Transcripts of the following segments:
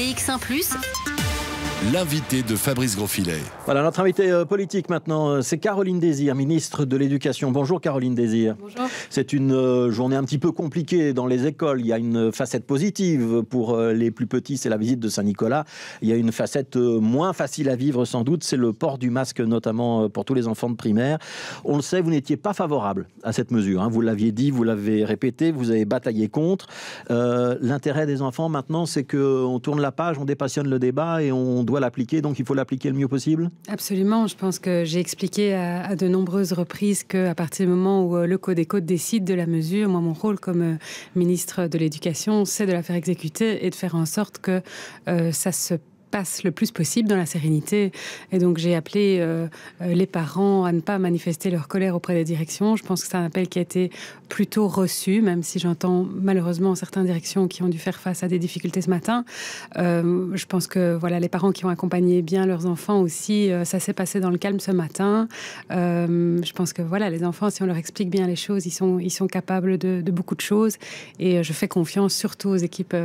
x ⁇ l'invité de Fabrice Grosfilet. Voilà, notre invité euh, politique maintenant, euh, c'est Caroline Désir, ministre de l'Éducation. Bonjour Caroline Désir. Bonjour. C'est une euh, journée un petit peu compliquée dans les écoles. Il y a une facette positive pour les plus petits, c'est la visite de Saint-Nicolas. Il y a une facette moins facile à vivre sans doute, c'est le port du masque notamment pour tous les enfants de primaire. On le sait, vous n'étiez pas favorable à cette mesure. Hein. Vous l'aviez dit, vous l'avez répété, vous avez bataillé contre. L'intérêt des enfants maintenant, c'est qu'on tourne la page, on dépassionne le débat et on doit l'appliquer, donc il faut l'appliquer le mieux possible Absolument. Je pense que j'ai expliqué à, de nombreuses reprises qu'à partir du moment où euh, le code des codes décide de la mesure, moi, mon rôle comme euh, ministre de l'Éducation, c'est de la faire exécuter et de faire en sorte que euh, ça se passe le plus possible dans la sérénité. Et donc j'ai appelé euh, euh, les parents à ne pas manifester leur colère auprès des directions. Je pense que c'est un appel qui a été plutôt reçu, même si j'entends malheureusement certaines directions qui ont dû faire face à des difficultés ce matin. Euh, je pense que voilà, les parents qui ont accompagné bien leurs enfants aussi, ça s'est passé dans le calme ce matin. je pense que voilà, les enfants, si on leur explique bien les choses, ils sont, ils sont capables de beaucoup de choses. Et je fais confiance surtout aux équipes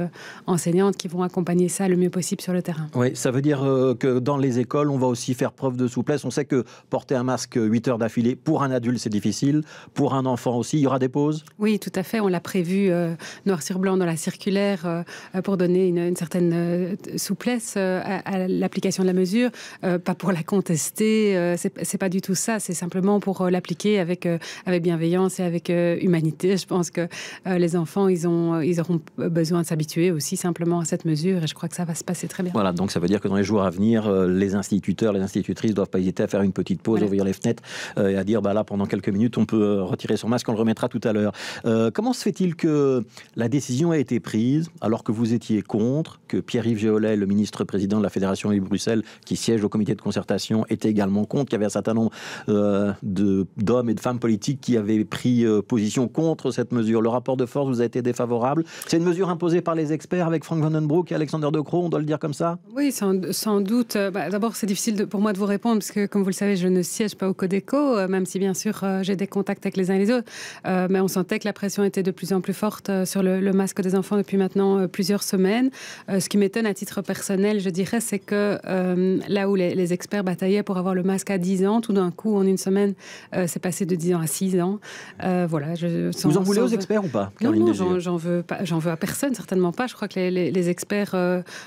enseignantes qui vont accompagner ça le mieux possible sur le terrain. Oui, ça veut dire euh, que dans les écoles, on va aussi faire preuve de souplesse. On sait que porter un masque 8 heures d'affilée, pour un adulte, c'est difficile. Pour un enfant aussi, il y aura des pauses Oui, tout à fait. On l'a prévu euh, noir sur blanc dans la circulaire euh, pour donner une, certaine souplesse à, l'application de la mesure. pas pour la contester, c'est pas du tout ça. C'est simplement pour l'appliquer avec, avec bienveillance et avec humanité. Je pense que les enfants, ils, ont, ils auront besoin de s'habituer aussi simplement à cette mesure et je crois que ça va se passer très bien donc ça veut dire que dans les jours à venir, euh, les instituteurs, les institutrices doivent pas hésiter à faire une petite pause, ouvrir les fenêtres euh, et à dire bah là pendant quelques minutes on peut euh, retirer son masque, on le remettra tout à l'heure. comment se fait-il que la décision a été prise alors que vous étiez contre, que Pierre-Yves Géolet, le ministre président de la Fédération de Bruxelles, qui siège au comité de concertation, était également contre, qu'il y avait un certain nombre d'hommes et de femmes politiques qui avaient pris position contre cette mesure. Le rapport de force vous a été défavorable. C'est une mesure imposée par les experts avec Frank Vandenbroek et Alexander De Croo, on doit le dire comme ça oui, sans, doute. Euh, bah, d'abord, c'est difficile pour moi de vous répondre parce que, comme vous le savez, je ne siège pas au Codeco, euh, même si bien sûr euh, j'ai des contacts avec les uns et les autres. mais on sentait que la pression était de plus en plus forte sur le, masque des enfants depuis maintenant plusieurs semaines. ce qui m'étonne à titre personnel, je dirais, c'est que là où les, experts bataillaient pour avoir le masque à 10 ans, tout d'un coup, en une semaine, c'est passé de 10 ans à 6 ans. voilà. Je, vous en voulez aux experts ou pas Non, non j'en veux, veux à personne, certainement pas. Je crois que les, les experts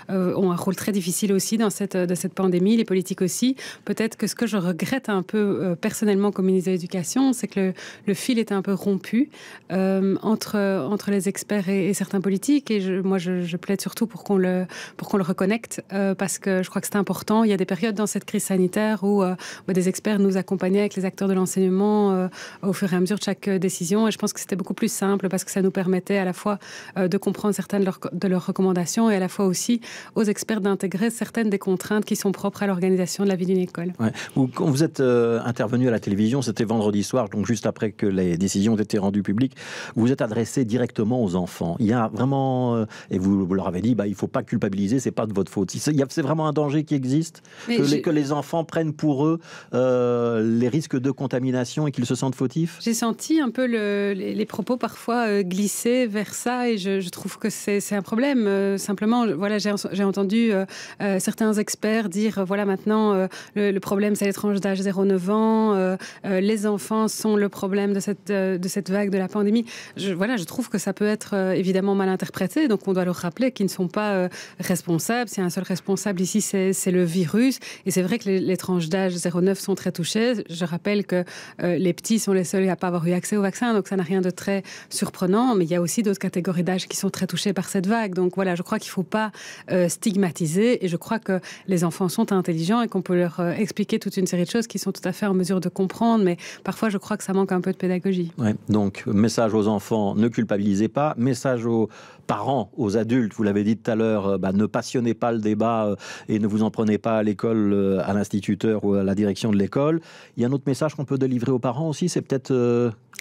ont un rôle très difficile aussi dans cette, de cette pandémie, les politiques aussi. Peut-être que ce que je regrette un peu euh, personnellement comme ministre de l'Éducation, c'est que le, fil est un peu rompu euh, entre, entre les experts et, certains politiques. Et je, moi, je, plaide surtout pour qu'on le, pour qu'on le reconnecte euh, parce que je crois que c'est important. Il y a des périodes dans cette crise sanitaire où, bah, des experts nous accompagnaient avec les acteurs de l'enseignement au fur et à mesure de chaque décision. Et je pense que c'était beaucoup plus simple parce que ça nous permettait à la fois de comprendre certaines de leurs, de leurs recommandations et à la fois aussi aux experts d'intégrer d'intégrer certaines des contraintes qui sont propres à l'organisation de la vie d'une école. Ouais. quand vous êtes euh, intervenu à la télévision, c'était vendredi soir, donc juste après que les décisions ont été rendues publiques, vous êtes adressé directement aux enfants. Il y a vraiment, euh, et vous, leur avez dit, bah, il ne faut pas culpabiliser, c'est pas de votre faute. C'est vraiment un danger qui existe, que, les, que, les, enfants prennent pour eux euh, les risques de contamination et qu'ils se sentent fautifs. J'ai senti un peu les, propos parfois glisser vers ça et je, trouve que c'est un problème. simplement, voilà, j'ai entendu euh, certains experts dire voilà maintenant euh, le, problème c'est les tranches d'âge 0-9 ans, euh, les enfants sont le problème de cette, de cette vague de la pandémie. Je, voilà, je trouve que ça peut être évidemment mal interprété, donc on doit leur rappeler qu'ils ne sont pas responsables. C'est un seul responsable ici, c'est le virus. Et c'est vrai que les, tranches d'âge 0-9 sont très touchées. Je rappelle que les petits sont les seuls à pas avoir eu accès au vaccin, donc ça n'a rien de très surprenant. Mais il y a aussi d'autres catégories d'âge qui sont très touchées par cette vague. Donc voilà, je crois qu'il ne faut pas stigmatiser et je crois que les enfants sont intelligents et qu'on peut leur euh, expliquer toute une série de choses qui sont tout à fait en mesure de comprendre, mais parfois je crois que ça manque un peu de pédagogie. donc, message aux enfants, ne culpabilisez pas, message aux parents, aux adultes, vous l'avez dit tout à l'heure, euh, bah, ne passionnez pas le débat euh, et ne vous en prenez pas à l'école, à l'instituteur ou à la direction de l'école. Il y a un autre message qu'on peut délivrer aux parents aussi, c'est peut-être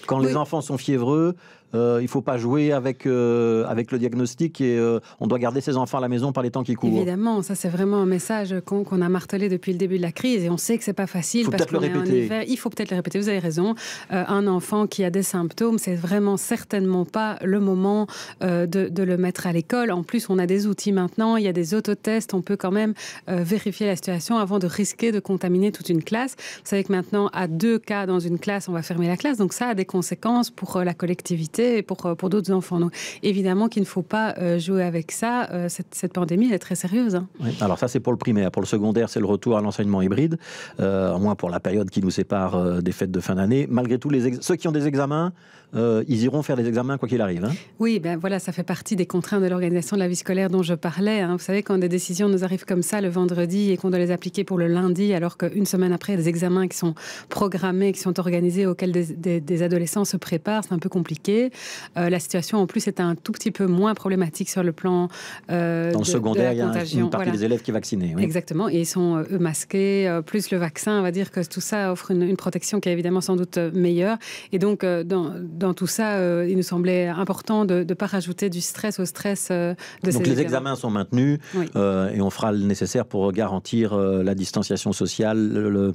quand les enfants sont fiévreux, euh, il ne faut pas jouer avec, euh, avec le diagnostic et euh, on doit garder ses enfants à la maison par les temps qui courent. Évidemment, ça c'est vraiment un message qu'on a martelé depuis le début de la crise et on sait que c'est pas facile. parce le répéter. il faut peut-être le répéter, vous avez raison. un enfant qui a des symptômes, c'est vraiment certainement pas le moment de, de, le mettre à l'école. En plus, on a des outils maintenant, il y a des autotests, on peut quand même vérifier la situation avant de risquer de contaminer toute une classe. Vous savez que maintenant, à deux cas dans une classe, on va fermer la classe, donc ça a des conséquences pour la collectivité et pour, euh, pour d'autres enfants. Donc, évidemment qu'il ne faut pas euh, jouer avec ça. Euh, cette, pandémie, elle est très sérieuse. Hein. Alors ça, c'est pour le primaire. Pour le secondaire, c'est le retour à l'enseignement hybride, Au moins pour la période qui nous sépare des fêtes de fin d'année. Malgré tout, les ceux qui ont des examens, ils iront faire des examens quoi qu'il arrive. Hein. Oui, ben voilà, ça fait partie des contraintes de l'organisation de la vie scolaire dont je parlais. Hein. Vous savez, quand des décisions nous arrivent comme ça le vendredi et qu'on doit les appliquer pour le lundi, alors qu'une semaine après, il y a des examens qui sont programmés, qui sont organisés, auxquels des adolescents se préparent, c'est un peu compliqué. Euh, la situation en plus est un tout petit peu moins problématique sur le plan euh, Dans le secondaire, il y a une partie des élèves qui est vaccinée. Exactement, et ils sont euh, eux masqués, plus le vaccin, on va dire que tout ça offre une, protection qui est évidemment sans doute meilleure. Et donc, dans, tout ça, il nous semblait important de ne pas rajouter du stress au stress de donc les examens sont maintenus et on fera le nécessaire pour garantir la distanciation sociale, le,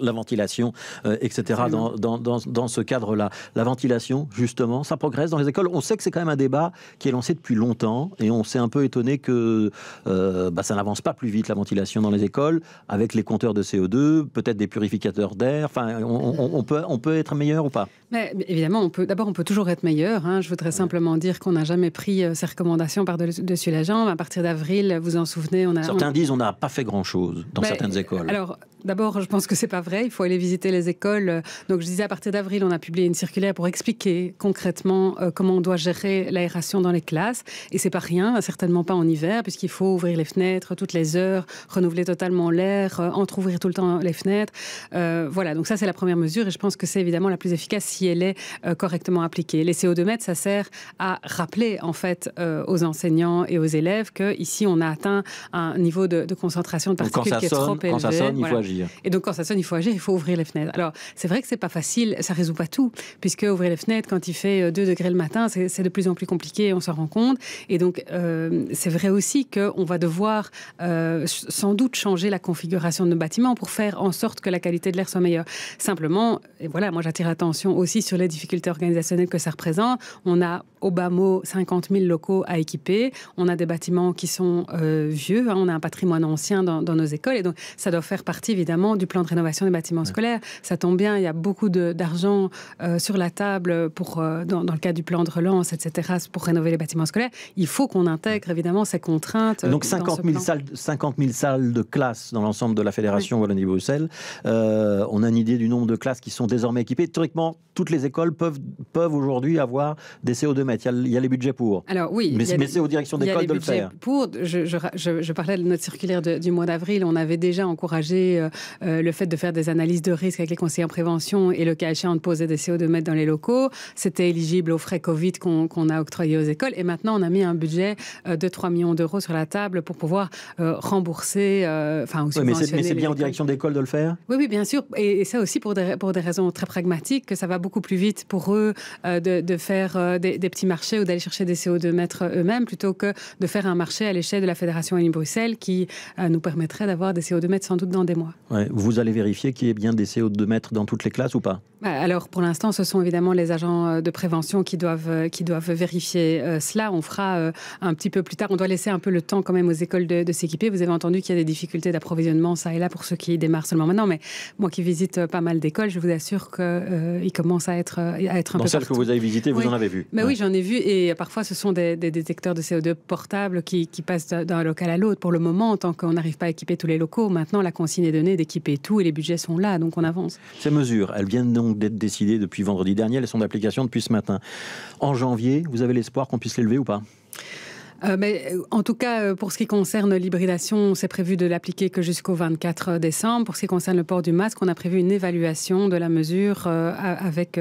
la ventilation, euh, etc. Dans, ce cadre-là. La ventilation, justement, ça progresse dans les écoles. On sait que c'est quand même un débat qui est lancé depuis longtemps et on s'est un peu étonné que euh, bah, ça n'avance pas plus vite, la ventilation dans les écoles, avec les compteurs de CO2, peut-être des purificateurs d'air. Enfin, on, peut, être meilleur ou pas Mais, Évidemment, on peut. D'abord, on peut toujours être meilleur. Hein. Je voudrais simplement dire qu'on n'a jamais pris euh, ces recommandations par-dessus la jambe. À partir d'avril, vous en souvenez, on a. Certains disent qu'on n'a pas fait grand-chose dans certaines écoles. Alors, D'abord, je pense que c'est pas vrai. Il faut aller visiter les écoles. Donc, je disais, à partir d'avril, on a publié une circulaire pour expliquer concrètement euh, comment on doit gérer l'aération dans les classes. Et c'est pas rien, certainement pas en hiver, puisqu'il faut ouvrir les fenêtres toutes les heures, renouveler totalement l'air, euh, entre-ouvrir tout le temps les fenêtres. Euh, voilà. Donc ça, c'est la première mesure. Et je pense que c'est évidemment la plus efficace si elle est correctement appliquée. Les CO2 mètres, ça sert à rappeler en fait aux enseignants et aux élèves que ici, on a atteint un niveau de, concentration de particules qui est trop élevé. Et donc quand ça sonne, il faut agir, il faut ouvrir les fenêtres. Alors c'est vrai que c'est pas facile, ça résout pas tout, puisque ouvrir les fenêtres quand il fait 2 euh, degrés le matin, c'est de plus en plus compliqué, on s'en rend compte. Et donc euh, c'est vrai aussi qu'on va devoir euh, sans doute changer la configuration de nos bâtiments pour faire en sorte que la qualité de l'air soit meilleure. Simplement, et voilà, moi j'attire l'attention aussi sur les difficultés organisationnelles que ça représente. On a au bas mot 50 000 locaux à équiper, on a des bâtiments qui sont vieux, hein. on a un patrimoine ancien dans, dans nos écoles, et donc ça doit faire partie évidemment du plan de rénovation des bâtiments scolaires. Ça tombe bien, il y a beaucoup d'argent euh, sur la table pour, euh, dans, le cadre du plan de relance, etc., pour rénover les bâtiments scolaires. Il faut qu'on intègre évidemment ces contraintes. Donc 50 euh, 000, salles, 50 salles de classe dans l'ensemble de la Fédération Wallonie-Bruxelles. on a une idée du nombre de classes qui sont désormais équipées. Théoriquement, toutes les écoles peuvent, peuvent aujourd'hui avoir des CO2 mètres. Il, y, a, les budgets pour. Alors oui. Mais, c'est aux directions d'école de le faire. Pour, je, parlais de notre circulaire du mois d'avril. On avait déjà encouragé euh, euh, le fait de faire des analyses de risque avec les conseillers en prévention et le cas échéant de poser des CO2 mètres dans les locaux. C'était éligible aux frais Covid qu'on a octroyés aux écoles. Et maintenant, on a mis un budget euh, de 3 millions d'euros sur la table pour pouvoir rembourser, enfin, Mais c'est bien en direction d'école de le faire Oui, oui, bien sûr. Et, ça aussi pour des, pour des raisons très pragmatiques, que ça va beaucoup plus vite pour eux de, de faire des, petits marchés ou d'aller chercher des CO2 mètres eux-mêmes plutôt que de faire un marché à l'échelle de la Fédération à Bruxelles qui nous permettrait d'avoir des CO2 mètres sans doute dans des mois. Vous allez vérifier qu'il y ait bien des CO2 de mètres dans toutes les classes ou pas bah, alors pour l'instant, ce sont évidemment les agents euh, de prévention qui doivent, euh, qui doivent vérifier euh, cela. On fera un petit peu plus tard. On doit laisser un peu le temps quand même aux écoles de, s'équiper. Vous avez entendu qu'il y a des difficultés d'approvisionnement, ça et là, pour ceux qui démarrent seulement maintenant. Mais moi qui visite pas mal d'écoles, je vous assure qu'ils commencent à être, à être un peu. Dans celles que vous avez visitées, vous en avez vu Mais Oui, j'en ai vu. Et parfois, ce sont des, détecteurs de CO2 portables qui, qui passent d'un local à l'autre. Pour le moment, tant qu'on n'arrive pas à équiper tous les locaux, maintenant la consigne est donnée d'équiper tout et les budgets sont là, donc on avance. Ces mesures, elles viennent donc d'être décidées depuis vendredi dernier, elles sont d'application depuis ce matin. En janvier, vous avez l'espoir qu'on puisse les lever ou pas euh, mais, euh, en tout cas, euh, pour ce qui concerne l'hybridation, c'est prévu de l'appliquer que jusqu'au 24 décembre. Pour ce qui concerne le port du masque, on a prévu une évaluation de la mesure avec,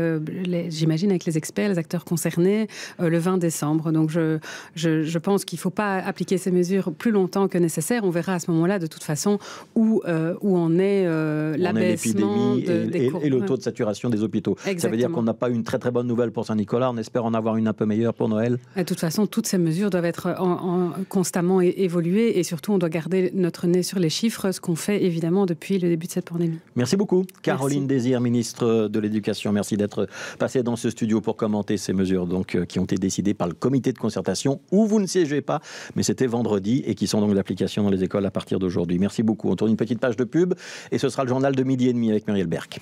j'imagine, avec les experts, les acteurs concernés, le 20 décembre. Donc, je, pense qu'il ne faut pas appliquer ces mesures plus longtemps que nécessaire. On verra à ce moment-là, de toute façon, où, où en est l'abaissement de, et, et, le taux de saturation des hôpitaux. Ça veut dire qu'on n'a pas une très très bonne nouvelle pour Saint-Nicolas. On espère en avoir une un peu meilleure pour Noël. de toute façon, toutes ces mesures doivent être en, constamment évoluer et surtout on doit garder notre nez sur les chiffres, ce qu'on fait évidemment depuis le début de cette pandémie. Merci beaucoup, Caroline Désir, ministre de l'Éducation. Merci d'être passée dans ce studio pour commenter ces mesures donc, euh, qui ont été décidées par le comité de concertation où vous ne siégez pas, mais c'était vendredi et qui sont donc d'application dans les écoles à partir d'aujourd'hui. Merci beaucoup. On tourne une petite page de pub et ce sera le journal de midi et demi avec Muriel Berck.